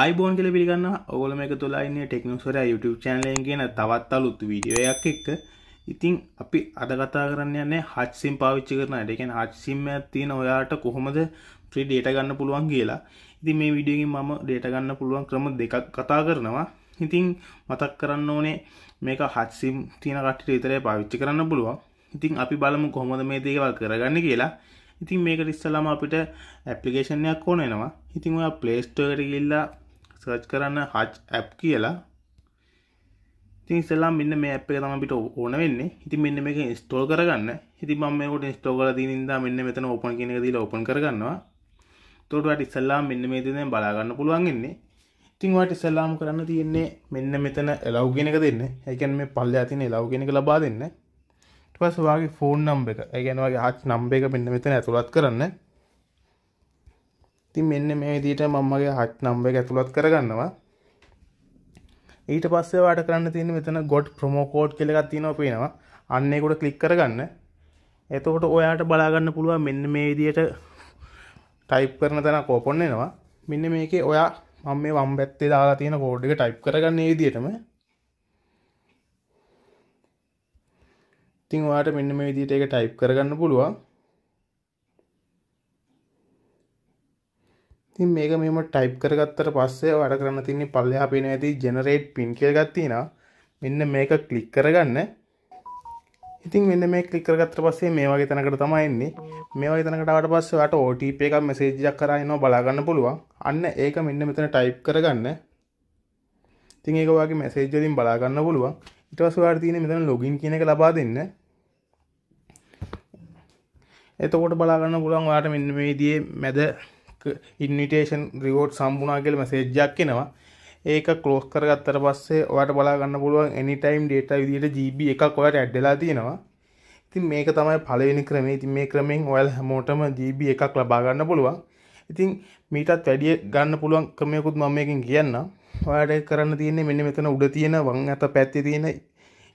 අයිබෝන් කල පිගන්න ඔගොල මේ තුලායින්න ටෙක්නොස්වර YouTube චනලයෙන් කියන තවත් අලුත් වීඩියෝයක් එක්ක ඉතිං අපි අද කතා කරන්න යන්නේ හච්සිම් පාවිච්චි කරන එකෙන් හච්සිම්ම ඇත්තින ඔයාට කොහොමද ප්‍රී ඩේට ගන්න පුළුවන් කියලා ඉතින් මේ විඩියගෙන් මම ඩේට ගන්න පුළුවන් ක්‍රම දෙකක් කතා කරනවා ඉතිං මතක් කරන්න ඕනේ මේක හත්සිම් තියෙන කට්ට ඉතරය පාවිච්චි කරන්න පුළුවන් ඉතිං අපි බලමු කොහොමද මේ දේවල් කරගන්න කියලා ඉතින් මේක ඉස්සලාම අපිට ඇපලිකේෂණයක් ඕනෙනවා ඉතිං ඔයා ප්ලේස්ටෝකට ගිල්ලා සර්ච් කරන්න හච් ඇප් කියලා ඉතින් ඉස්සෙල්ලා මෙන්න මේ ඇප් එක තමයි අපිට ඕන වෙන්නේ. ඉතින් මෙන්න මේක ඉන්ස්ටෝල් කරගන්න. ඉතින් මම මේකට ඉන්ස්ටෝල් කරලා තියෙන ඉඳා මෙන්න මෙතන ඕපන් කියන එක දීලා ඕපන් කරගන්නවා. එතකොට ඔයාලට ඉස්සෙල්ලා මෙන්න මේ දේ දැන් බලා ගන්න පුළුවන් ඉන්නේ. ඉතින් ඔයාලට ඉස්සෙල්ලාම කරන්න තියෙන්නේ මෙන්න මෙතන allow කියන එක දෙන්න. ඒ කියන්නේ මේ පල්ලෙහා තියෙන allow කියන එක ලබා දෙන්න. ඊට පස්සේ ඔයාගේ ෆෝන් නම්බර එක. ඒ කියන්නේ ඔයාගේ හච් නම්බර එක මෙන්න මෙතන ඇතුළත් කරන්න. ඉතින් මෙන්න මේ විදිහට මමගේ හට් නම්බර් එක ඇතුළත් කරගන්නවා ඊට පස්සේ ඔයාලට කරන්න තියෙන්නේ මෙතන got promo code කියලා එකක් තියෙනවා පේනවා අන්න ඒකට ක්ලික් කරගන්න එතකොට ඔයාට බලා ගන්න පුළුවන් මෙන්න මේ විදිහට ටයිප් කරන තැනක් ඕපන් වෙනවා මෙන්න මේකේ ඔයා මම මේ වම් පැත්තේ දාලා තියෙන කෝඩ් එක ටයිප් කරගන්න මේ විදිහටම ඉතින් ඔයාට මෙන්න මේ විදිහට ඒක ටයිප් කරගන්න පුළුවන් තින් මේක මෙම ටයිප් කරගත්තර පස්සේ වැඩ කරන්න තින්නේ පල්ලයා පින ඇති ජෙනරේට් පින් කියල් ගත්තින මෙන්න මේක කලික් කරගන්න ඉතින් මෙන්න මේ කලිකරගත්තර පස්සේ මේ වගේ තැනකට තමයින්නේ මේ වගේ තැනකටට පස්සේ වට ඕටප එකක් මෙසේජයක් කරන්න බලාගන්න පුළුවන් අන්න ඒක මෙන්න මෙතන ටයිප් කරගන්න ඉතින් ඒක වගේ මැසේජලින් බලාගන්න පුළුවන් ඉටවස් වාට තියන මෙතන ලොගින් කියන එක ලබා දෙන්න එතකොට බලාගන්න පුළුවන් වාට මෙන්න මේ දිය මැද ඉන්විටේෂන් රිවෝඩ් සම්බුනා කියල මැසේජ්ජක් එනවා ඒක කලෝස් කරගත්තර පස්සේ ඔට බලාගන්න පුළුවන් එනිටයිම් ඩේට විදිට ජීබ එකක් ඔයට ඇඩ්ඩලා තියෙනවා ඉතින් මේක තමයි පලවෙනි ක්‍රමේ ඉතින් මේ ක්‍රමෙන් ඔයල් හැමෝටම ජීබ එකක් ලබාගන්න පුළුවන් ඉතින් මීටත් වැඩිය ගන්න පුළුවන් ක්‍රමයකුත් මම මේකින් කියන්න ඔයාට කරන්න තියන්නේ මෙන්න මෙතන උඩ තියෙන වං ඇත පැත්තේ තියෙන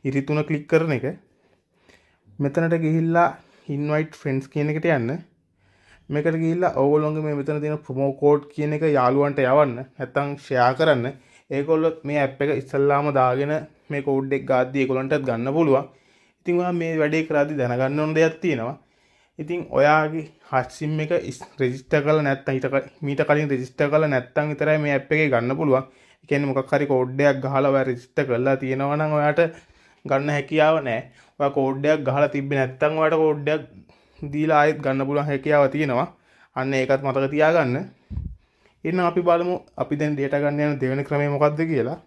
ඉරිතුන ක්ලික් කරන එක මෙතනට ගිහිල්ලා ඉන්වයිට් ෆ්‍රෙන්ඩ්ස් කියන එකට යන්න මේකට ගිල්ලා ඔවුලොන්ගේ මේ මෙතන තියෙන ප්‍රමෝකෝඩ් කියන එක යාළුවන්ට යවන්න නැත්තං ෂයා කරන්න ඒකොල්ලොත් මේ ඇප් එක ඉස්සල්ලාම දාගෙන මේ කෝඩ්ඩෙක් ගාද්දී ඒකොලන්ටත් ගන්න පුළුවන් ඉතින් ඔයා මේ වැඩේ කරාදි දැනගන්න ඕන දෙයක් තියෙනවා ඉතින් ඔයාගේ හත්සිම් එක රෙජිස්ට කල නැත්ත හිට මීට කලින් රෙජිස්ට කල නැත්තං විතරයි මේ ඇප් එක ගන්න පුළුවන් එකන මොකක් හරි කෝඩ්ඩයක් ගහලව රෙජිස්ට කරලා තියෙනවනම් ඔයාට ගන්න හැකියාව නෑ ඔය කෝඩ්ඩයක් ගහලා තිබ්බ නැත්තං ඔයාට කෝඩ්ඩයක් දීලා ආයෙත් ගන්න පුළුවන් හැකියාව තියෙනවා. අන්න ඒකත් මතක තියාගන්න. එන්න අපි බලමු අපි දැන් data ගන්න යන දෙවෙනි ක්‍රමය මොකක්ද කියලා.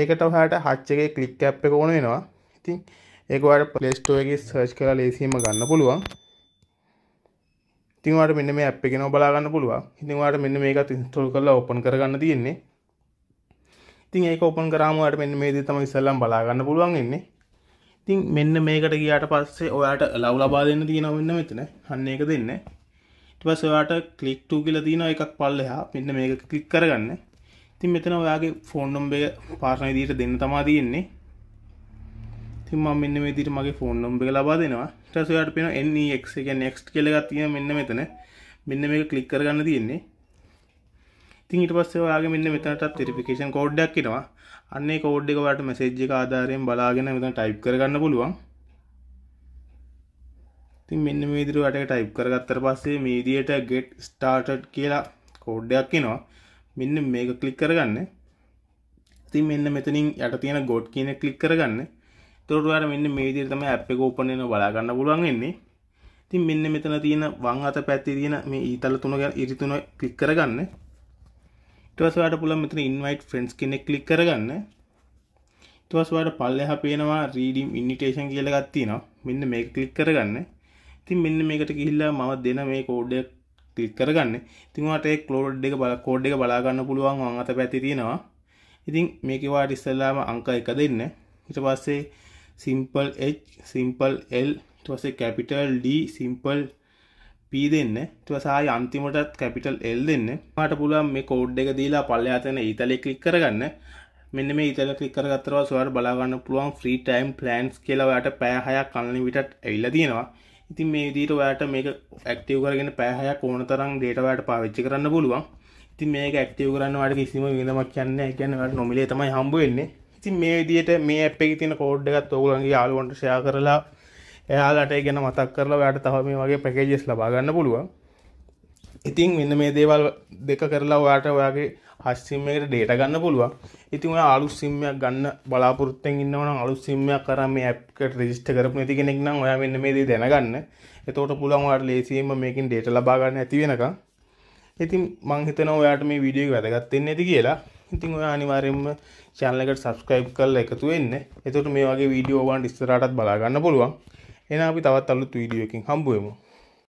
ඒකට ඔයාලට hatch එකේ click app එක ඕන වෙනවා. ඉතින් ඒක ඔයාලට Play Store එකේ search කරලා ලේසියෙන්ම ගන්න පුළුවන්. ඉතින් ඔයාලට මෙන්න මේ app එක නෝ බලා ගන්න පුළුවන්. ඉතින් ඔයාලට මෙන්න මේකත් install කරලා open කරගන්න තියෙන්නේ. ඉතින් ඒක open කරාම ඔයාලට මෙන්න මේ දේ තමයි ඉස්සෙල්ලම බලා ගන්න පුළුවන් වෙන්නේ. තින් මෙන්න මේකට ගියාට පස්සේ ඔයාට ලව් ලබා දෙන්න තියෙනවන්න මෙතන හන්න එක දෙන්න ඉටපස් ඔයාට කලික්ටූ කියලා තියෙන එකක් පල්ලෙහා මෙන්න මේක කලික් කරගන්න තින් මෙතන ඔයාගේ ෆෝන් නොම්බය පාසන දිට දෙන්න තමා තියෙන්නේ තිම මෙන්න මේ දිට මගේ ෆෝන් නොම්බ එක ලබා දෙනවා ටස් ඔයාට පෙන එක් e එක නෙක්ස් කියලගත් තියෙන මෙන්න මෙතන මෙන්න මේක කලික් කරගන්න තියෙන්නේ ඉතින් ඊට පස්සේ ඔයාගේ මෙන්න මෙතනටත් වෙරිෆිකේෂන් කෝඩ් එකක් එනවා. අන්න ඒ කෝඩ් එක ඔයාලට මැසේජ් එක ආධාරයෙන් බලාගෙන මෙතන ටයිප් කරගන්න පුළුවන්. ඉතින් මෙන්න මේ විදිහට ඔයාලට ටයිප් කරගත්තට පස්සේ මේ විදිහට get started කියලා කෝඩ් එකක් එනවා. මෙන්න මේක ක්ලික් කරගන්න. ඉතින් මෙන්න මෙතනින් යට තියෙන got කියන එක ක්ලික් කරගන්න. එතකොට ඔයාලා මෙන්න මේ විදිහට තමයි app එක open වෙනවා බලා ගන්න පුළුවන් වෙන්නේ. ඉතින් මෙන්න මෙතන තියෙන වම් අත පැත්තේ තියෙන මේ ඊතල තුන ගැන ඉරි තුන ක්ලික් කරගන්න. ඉටවස්වාට පුළන් මෙතන ඉන්වයිට් ෆ්‍රෙන්ස් කෙනෙක් ලික් කරගන්න ඉටවස්වාට පල්ලෙහ පේනවා රීඩීම් ඉන්නිටේෂන් කියල ගත්තිනවා මෙන්න මේ කලික් කරගන්න ඉතින් මෙන්න මේකට කිහිල්ලා මව දෙන මේ කෝඩ්ඩ කලික් කරගන්න ඉතින්වාට කලෝඩ් එක බල කෝඩ් එක බලාගන්න පුළුවන් අත පැතිරෙනවා ඉතින් මේකවාට ඉස්සල්ලාම අංක එක දෙන්න හිට පස්සේ සිම්පල් H සිම්පල් L ටවසේ කැපිටල් D සිම්පල් පී දෙන්න තුවසාහි අන්තිමටත් කැපිටල් එල් දෙන්න මට පුළුවන් මේ කෝඩ් එක දීලා පල්ල අතන ඉතලෙ කලික් කරගන්න මෙන්න මේ ඉතල කලිකර ගත්තරව සොයාට බලාගන්න පුළුවන් ෆ්‍රී ටයිම් ප්ලන්ස් කියලාවට පෑහයක් කන්න විටත් ඇවිල්ල තියෙනවා ඉතින් මේ දීට ඔයාට මේක ඇක්ටව කරගෙන පෑහයක් ඕන තරම් ඩේටවයට පාවිච්චි කරන්න පුළුවන් ඉතින් මේක ඇක්ටව කරන්න වට කිසිම විඳමක් කියන්න කියන්න වට නොමිලේ තමයි හම්බ වෙන්නේ ඉතින් මේ විදියට මේ අපේ තින කෝඩ් එකත් ඔගුලන්ගේ යාලුවන්ට ෂයා කරලා එයාලට ගැන මතක් කරලා ඔයාට තව මේ වගේ පැකේජස් ලබා ගන්න පුළුවන් ඉතින් මෙන්න මේ දේවල් දෙක කරලා ඔයාට ඔයාගේ හස්සිම්මකට ඩේට ගන්න පුළුවන් ඉතින් ඔයා අලුත් සිම්මයක් ගන්න බලාපොරොත්තුෙන් ඉන්නවනම් අලුත් සිම්මයක් කරා මේ ඇප් එකට රෙජිස්ටර් කරපු නැති කෙනෙක් නම් ඔයා මෙන්න මේ දේ දැනගන්න එතකොට පුළුවන් ඔයාට ලේසියෙන්ම මේකෙන් ඩේට ලබා ගන්න ඇති වෙනකම් ඉතින් මං හිතනවා ඔයාට මේ වීඩියෝ එක වැදගත් වෙන්නේ නැති කියලා ඉතින් ඔය අනිවාර්යෙන්ම channel එකට subscribe කරලා එකතු වෙන්න. එතකොට මේ වගේ වීඩියෝ වලට ඉස්සරහටත් බලා ගන්න පුළුවන්. එන අපි තවත් අලුත් වීඩියෝ එකකින් හම්බුවෙමු